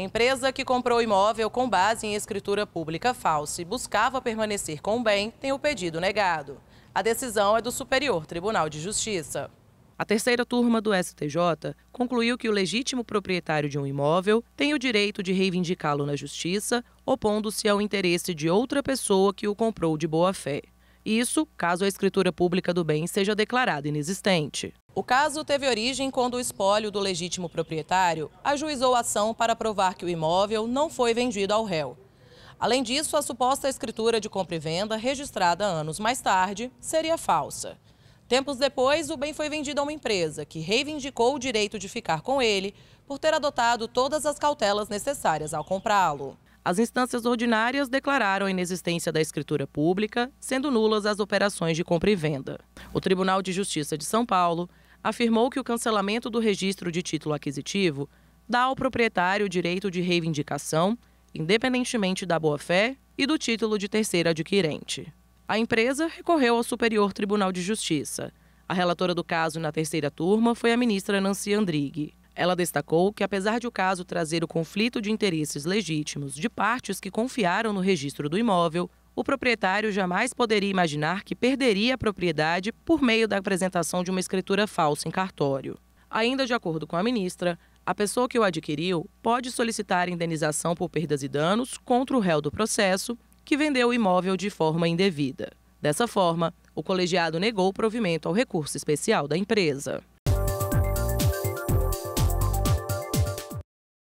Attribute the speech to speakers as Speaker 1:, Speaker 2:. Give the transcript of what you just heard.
Speaker 1: Empresa que comprou imóvel com base em escritura pública falsa e buscava permanecer com o bem tem o pedido negado. A decisão é do Superior Tribunal de Justiça. A terceira turma do STJ concluiu que o legítimo proprietário de um imóvel tem o direito de reivindicá-lo na justiça, opondo-se ao interesse de outra pessoa que o comprou de boa fé. Isso caso a escritura pública do bem seja declarada inexistente. O caso teve origem quando o espólio do legítimo proprietário ajuizou a ação para provar que o imóvel não foi vendido ao réu. Além disso, a suposta escritura de compra e venda, registrada anos mais tarde, seria falsa. Tempos depois, o bem foi vendido a uma empresa que reivindicou o direito de ficar com ele por ter adotado todas as cautelas necessárias ao comprá-lo as instâncias ordinárias declararam a inexistência da escritura pública, sendo nulas as operações de compra e venda. O Tribunal de Justiça de São Paulo afirmou que o cancelamento do registro de título aquisitivo dá ao proprietário o direito de reivindicação, independentemente da boa-fé e do título de terceiro adquirente. A empresa recorreu ao Superior Tribunal de Justiça. A relatora do caso na terceira turma foi a ministra Nancy Andrighi. Ela destacou que, apesar de o caso trazer o conflito de interesses legítimos de partes que confiaram no registro do imóvel, o proprietário jamais poderia imaginar que perderia a propriedade por meio da apresentação de uma escritura falsa em cartório. Ainda de acordo com a ministra, a pessoa que o adquiriu pode solicitar indenização por perdas e danos contra o réu do processo que vendeu o imóvel de forma indevida. Dessa forma, o colegiado negou o provimento ao recurso especial da empresa.